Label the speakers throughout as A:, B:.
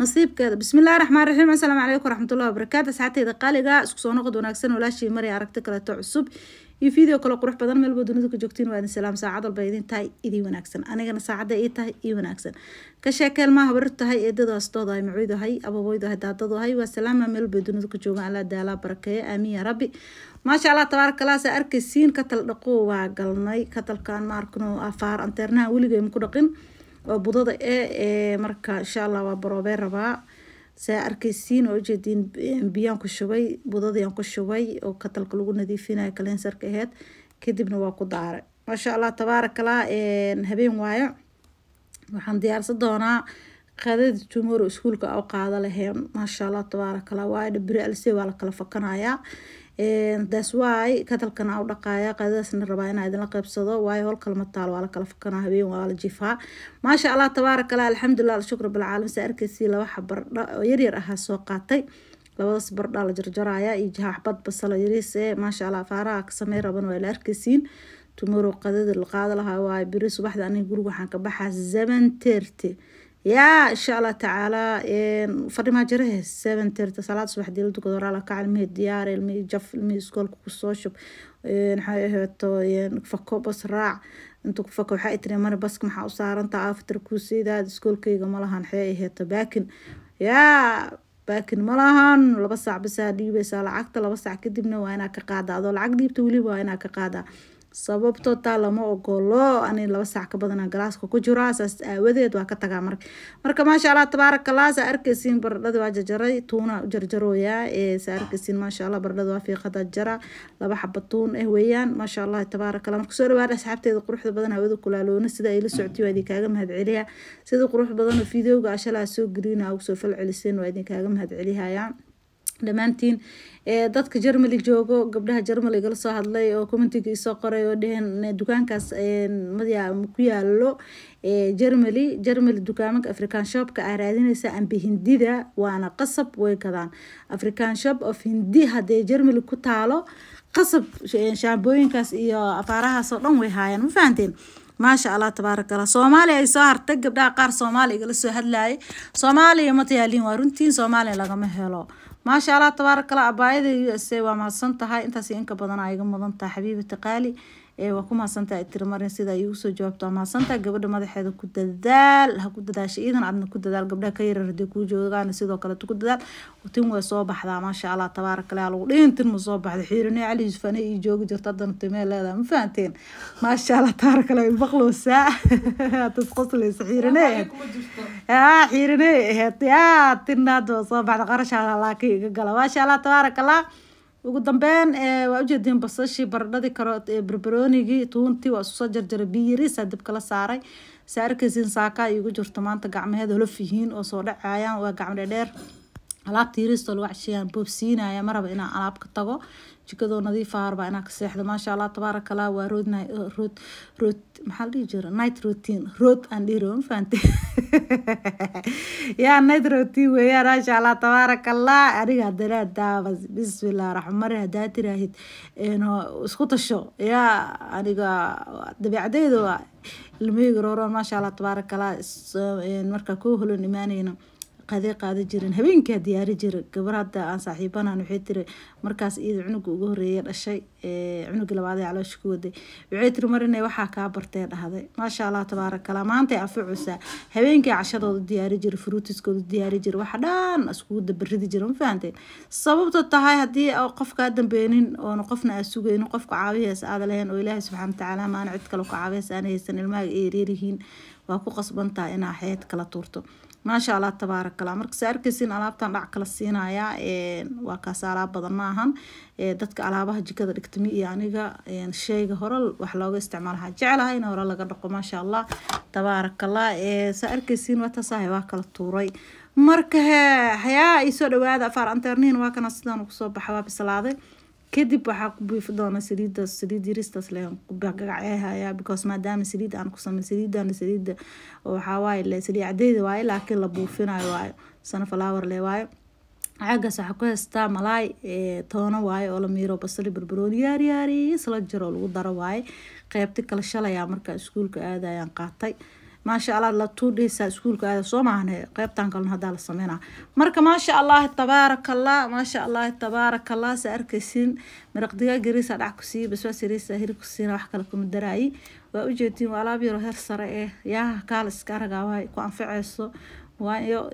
A: نصيب كذا بسم الله الرحمن الرحيم السلام عليكم ورحمة الله وبركاته ساعتي إذا قال إذا سكسونا قد وناكسن ولا شيء مري عرفتك لا تعصب يفيدي وكل قروح بدن ما البدن ذك جوكتين وعند السلام ساعد البيدين تاي إذي وناكسن أنا جن ساعد إيه تاي إيه وناكسن كشاك الماء برت هاي إيه دو أستوضا معيدو هاي أبو بويدو هاي دادو هاي والسلام ما البدن ذك جوما على دالا بركة أمي يا ربي ما شاء الله تبارك الله سأركسين كتل نقوة قلناي كتل كان ماركنو أفار أنترنا ولي جيم كرقين oo budada e marka insha allah waa baroobee rabaa saa arkaysiin oo ujeediin biyaan ku shubay budadii ku shubay oo katalka lagu nadiifinayo kalensarka aheyd kadibna waa ku daaray maasha allah tabaarakallah habeen waayo waxaan diyaarsan doonaa qadad tumoro iskuulka oo qaada laheen maasha allah tabaarakallah waayo beri alse waa la kala fakanayaa that's why kadalkana u dhaqaaya qadadaasna rabaa inaa idinla qaybsado waayo hol kalama taalo waa la kala fakanaa habeen waa la jifaa maasha allah tabaaraka allah alshukr bilcaalam saa arkaysii laba xabardha oo yaryar ahaa soo qaatay labadaas bardha la jarjaraaya iyo jahaaxbad basalo yariis ee maasha allah faaraha ka samey raban waa la arkaysiin tumorow qadada la qaada lahaa waayo beri subaxda aniga guriga waxaan ka baxaa seven thirty yaa insha allah tacaala fadhimaa jirahe seven thirty salaad subax dii la dukado horaa diyaar ilmihii jaf ilmihii iskoolka kusoo shub maxay aheeto fako bas raac intuu ku fako waxaa tiri mani baska maxaa u saarantaa afatar kuusiidaad iskoolkayga malahan xee aheeto baakin yaa baakin malahan laba saac basaa dhiibaysaa lacagta laba saac kadibna waa inaa ka qaada adoo lacag dhiibta weliba waa inaa ka qaadaa sababtoo taa lama ogolo ani laba saac ka badana galaaska ku jiro saas aawadeed waa ka tagaa marka marka maasha allah tabaarakallah saa arkaysiin baradhadi waa jarjaray tuuna jarjarooyaa saa arkaysiin maasha allah baradhada waa fiiqada jara laba xaba tuun eh weeyaan maasha allah marka soo dhawaada asxaabteeda quruxda badan hawada kulaaloona sida ay la socotay waa idinkaaga mahadceliyaa sida qurux badan oo fideoga ashalaa soo geliina ugu soo falceliseen waa idinkaaga mahadcelihaya dhammaantiin dadka jermali joogo gabdhaha jermal igala soo hadlay oo commentiga isoo qoray oo dheheen dukaankaas mada ku yaalo jermali jermali dukaamanka african shopka aa raadinaysa ambe hindida waana qasab way gadaan african shop of hindi hadee jermali ku taalo qasab shaambooyinkaas iyo afaarahaas dhan way haayaan ma fahanteen maasha allah tabaaraka soomaaliya ay soo hartay gabdhaha qaar soomaaliya igala soo hadlayay soomaaliya matayaalin waa runtiin soomaaliya lagama helo maasha allah tabaarakallah abaayada u s a waa mahadsan tahay intaas inka badan aa iga mudan tahay xabiibati qaali waa ku mahadsantaha tirmarin sida ay ugu soo jawaabto waa gabadha madaxeeda ku dadaal ha ku dadaasha iidan adna ku dadaal gabdhaha ka yarar hadii kuu joogaana sidoo kaleeto ku dadaal tin way soo baxdaa maasha allah tabaaraka laa lagu dhihin tin ma soo baxda xiirine cali yusufane iyo joogi jirto haddana timee leedaha ma fahanteen maasha allah tabaaraka laa baqloosaa hadad qoslaysa ahayd yaa ahayd yaa tinna hadda soo baxda qarasha laakiin iga gala maasha allah tabaaraka ugu dambeyn waa ujeediin basashii baradhadii karoot berberoonigii tuuntii waa isu soo jarjaray biyo yariisaa dabka la saaray saa arkaysiin saakaa ay ugu jirto maanta gacmaheed holof yihiin oo soo dhacayaan waa gacmo dhedheer alaabta yariistoo lagu cashiyaan boobsiinaya maraba inaan alaab ka tago jikadoo nadiif aar ah, baa inaa ka seexdo maasha allah tabaaraka waa road eh, road road maxaa la dhihi jira night routine road aan dhihi rabo mafahante yaa night routine weeyaan maasha allah tabaaraka allah aniga haddana daaba bismillah raxmari haddaa tiraahid isku tasho yaa aniga dabeecadeyda waa ilmihii garooroon maasha allah tabaaraka allah eh, markaa kuu holon imaanayna qadee qaadan jirin habeenkaa diyaari jirin gabar hadda aan saaxiibanaan waxay tiri markaas iyada cunuga ugu horeeya dhashay cunuga labaadee caloosha ku waday waxay tiri mar waxaa kaa bartee dhahday maasha allah tabaarakallah maantay aficusaa habeenkii cashadooda diyaari jira fruutiskooda diyaari jira waxa dhan iskugu dabaridi jira ma fahanteen sababta tahay haddii qofkaa dambeeynin oona qofna aa sugaynin qofka caabihiis aada lahayn oo ilaahay subxaana watacaala maana cid kale ku caabihiis aana haysan ilmahaga ay reerihiin waa ku qasbantaha inaa xeed kala tuurto ما شاء الله تبارك الله مرك سعر كسين على بتن رعك للسين عيا وكاس على بضناهم دتك على به جك ذا اكتمي يعني جا يعني شيء هرال وحلاقة استعمالها جعلها هنا هرال قرقو ما شاء الله تبارك الله سعر كسين وتصاه واقل الطوري مرك ها هيا يسوي هذا فار أنترنين واقنا صدام وصوب حواب السلاطين kadib waxaa ku biifi doona saliida saliid yaristaas le gagacee because maadaama saliid aan ku samay saliidana saliida waxawaaye le saliid cadeyda waaye laakiin la buufinayo waayo sunflower le waayo caagaas waxaa ku heystaa malaay eh, toono waaye oo la miiro basali barbarooni yaaryaari isla jiroo lagu daro waaye qeybti kale shalayaa markaa iskuulka aadayaan qaatay maasha allah la tuudhaysaa iskuulkaada soo maahne qeybtan kalena hadaa la sameynaa marka maasha allah tabaarakallah maasha allah tabaarakallah sa arkaysiin maraqdigaa gariisa dhac ku siiye yariisa hiri ku wax kale kuma daraayi waa u waa alaab heer sare eh yaaha kaala iska aragaa ku anfaceyso waayo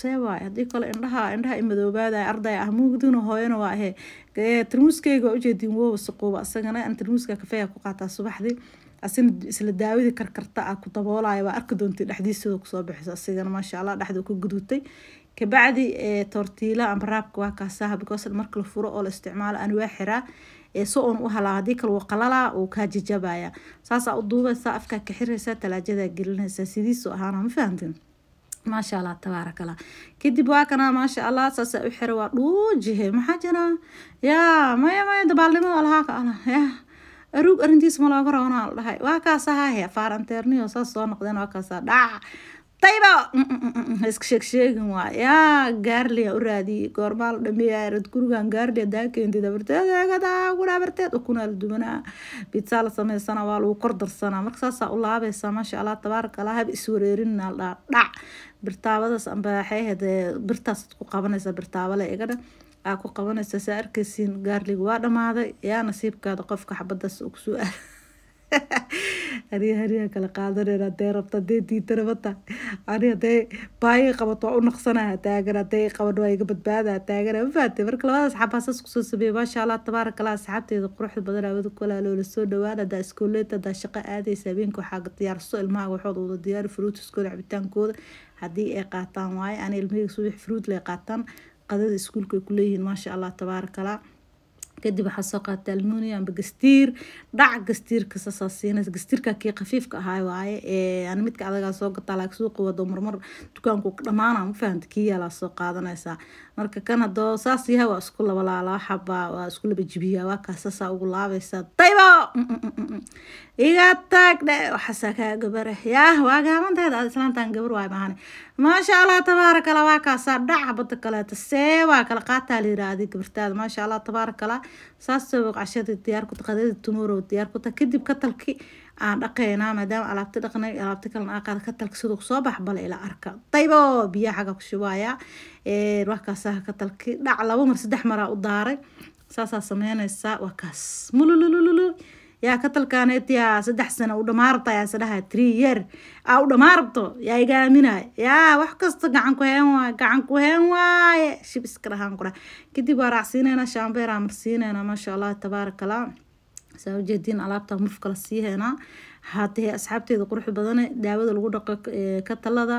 A: see haddii kale indhaha indhaha imadoobaadaya ardaya ah mugdina hooyana waa ahe eh. tarmuuskeyga waa ujeedtiin woo wasaqooba isagana aan tarmuuska kafeega ku qaataa subaxdii asin isla daawada karkarta ah ku daboolaya waa arki doontay dhexdiisada kusoo bixisa asigana maasha allah dhexda ku gudutay kabacdi tortiila ama raabka waa kaasaha because marka la furo oo la isticmaalo anwaa xiraa so oon u halaa haddii kale wuu qalalaa uu kaa jajabaya saasaa u duubaysaa afkaa ka xiraysaa talaajada gelinaysaa sidiisoo ahaana ma fahamtin maasha allah tabaaraka allah kadib waa kana maasha allah saasaa u xira waa dhuujihe maxaa jira yaa maya maya dabaalnimada alhaaka allah yaa aruug arintiis malooga rawanaa la dhahay waa kaas ahaa faaranteerniyo saas soo noqdeen waa kaasa dhac tayba mm, mm, mm, iska sheegsheegin waa yaa gaarliya u raadiyey goormaa la dhameeyaa rad gurigan gaarliya daakeentid abarteed eegadaa gura abarteed ukunaa la dubanaa bitsaa la sameysana waa lagu kor darsanaa marka saasaa u laabaysaa maasha allah tabaaraka allah hab iswareerinina dhac birtaabadaas amba waxay ku qabanaysaa birtaabale igana aa ku qabanaysaa saa arkaysiin gaarliga waa dhamaaday yaa nasiibkaada qofka xabadaas ugusoo ah aniga aniga kala qaadanayna hadee rabto hadee diidana ma tahay ani hadee baayiga qabato u naqsanaya taagan hadee qaban iga badbaadaya taagana ma marka labadaas xabaas kusoo sameeyey maasha allah tabaaraka allah asxaabteeda quruxda badan abada ku walaalo la soo dhawaan haddaa iskooleed haddaa shaqa aadaysa habeenka waxaa diyaarso ilmaha waxooda wada diyaari fruutiskooda cabitaankooda haddii ay qaataan waaye ani ilmahayga subax fruit lay qaataan qadada iskuulka ay ku maasha allah tabaaraka allah kadib waxaa soo qaatay almuni amba gastiir dhac gastiirka saasaa siina gastiirka kii khafiifka ahaa waaye aan midka adagaa soo gataa laak suuqa wado marmar dukaanku dhamaana ma fahanta kii yaalaa soo qaadanaysaa marka kan hadoo saas yaha waa isku laba laalaa xabaa waa isku laba jibiyaa waa kaa saasaa ugu laabaysaa daybo iga taag dhe waxaasaa kaa gabarah yaah waa gaaban aad islaantaan gabar waay mahane maasha allah tabaaraka waa kaasaa dhaca badda kaleeta see waa kala qaataa la yidhaahday gabartaada maasha allah tabaaraka saasaba cashadii diyaarkuta qadadii tumorow diyaarkuta kadib katalki aan dhaqaynaa maadaama alaabti dhaqnay alaabti kalena aa qaada katalka siduu soo bax bale ilaa arka daybo biyaa xaga ku shubaayaa waxkaasaha katalki dhac laba mar saddex maraa u daaray saasaa sameynaysaa waa kaas mululululu yaa katalkaanetiyaa saddex sano u dhamaa rabta yaa sadhaha tree year aa u dhamaa yaa iga aaminaay yaa wax kasta gacan ku heen waaye gacan ku heen waaye shib iska dhahaan qura kadib waa raacsiineyna shambeeraa marsiineyna maasha allah tabaaraka allah saa ujeediin alaabta muf kala siiheynaa haatee asxaabteeda qurux badane daawada lagu dhaqo ka talada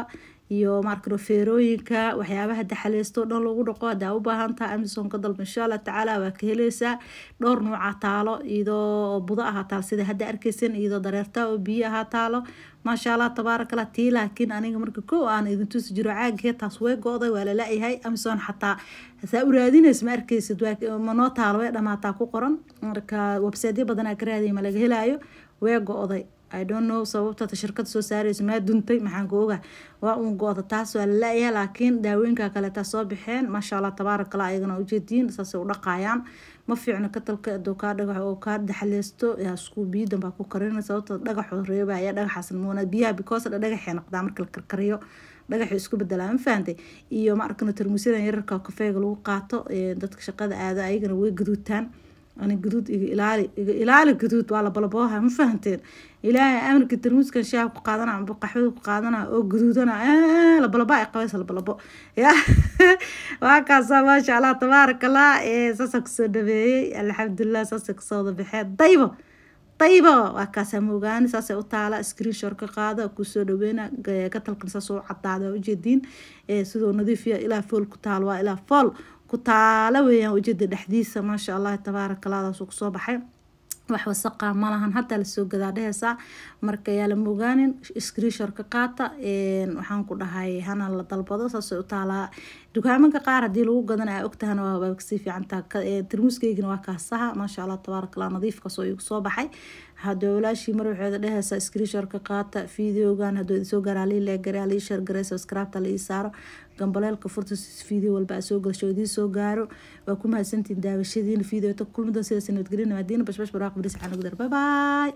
A: iyo feerooyinka waxyaabaha daxaleysto dhan lagu dhaqo hadaa ubaahantaha amazonka dalba insha allah tacaala waa ka heleysaa dhowr nuuca taalo iyadoo budo aha taal sida hadda arkeysan iyadoo dareertaa oo biyo ahaa taalo maasha allah tabaarakala tii laakiin aniga marka kow aan idintusi jiro caagee taas way go-day waa lala-yahay amazon xataa saa u raadinays ma arkeysid manoo taalo way dhamaataa ku qoran marka websiteyo badanaa ka raadiyay ma laga helaayo way go-day i don't know sababtaata shirkad soo saareyso maa duntay maxaan ku oga waa uun go-da taas waa laakiin daawooyinka kaleta soo baxeen maasha allah tabaarakallah ayagana ujeediin saasay u dhaqaayaan ma fiicno katalka adokaa dhagax oo kaa daxleysto isku biyo danbaa ku karin sababta dhagaxoo reebaya dhagaxaas moona biyaha because dha noqdaa marka la karkariyo dhagaxu isku bedelaa ma iyo ma arkano tarmuusyadan yararka kafeega lagu qaato dadka shaqada aado ayagana way gaduutaan ani gaduud iga ilaali iga ilaali gaduud waa la balabooha ma fahanteen ilaahay amarka tarmuuskan shaaha ku qaadana amba qaxwada ku qaadana oo gaduudana labalabo ay qabaysa labalabo ya waa kaasaa maasha allah tabaarak allah saasaa kusoo dhabeeyey alxamdulilah saasaa kusoo wadabaxee daybo daybo waa kaasaa moogaani saasay u taala screenshor ka qaada kusoo dhaweyna ka talkan saas u cadaada ujeediin sidoo nadiifiya ilaa fool ku taal waa ilaa fool kutaala weeyaan ujeeda dhexdiisa maasha allah tabaarak allahdaasuu kusoo baxay wax wasaqa malahan hadda lasoo gadaa dheheysaa marka yaa lama ogaanin screeshorka qaata waxaan ku dhahay hana la dalbado saasay u taalaa dukaamanka qaar haddii lagu gadana aa ogtahana waa kasii fiicantaa tarmuuskeygina waa kaasaha maasha allah tabaarak allah nadiif kasoo igu soo baxay walaashii hadowlaashii marwaxeeda dheheysa screesharka qaata videogan haduu idinsoo garaaliin le garaaliin shar garey subscribe-ta la ii saaro gambaleelka furta video walba a soo galsho idiin soo gaaro waa ku mahadsantiin daawashadiina videota kulmidoon sidaas nabadgelina maadiina bashbash baraaq baris xaanugdar bye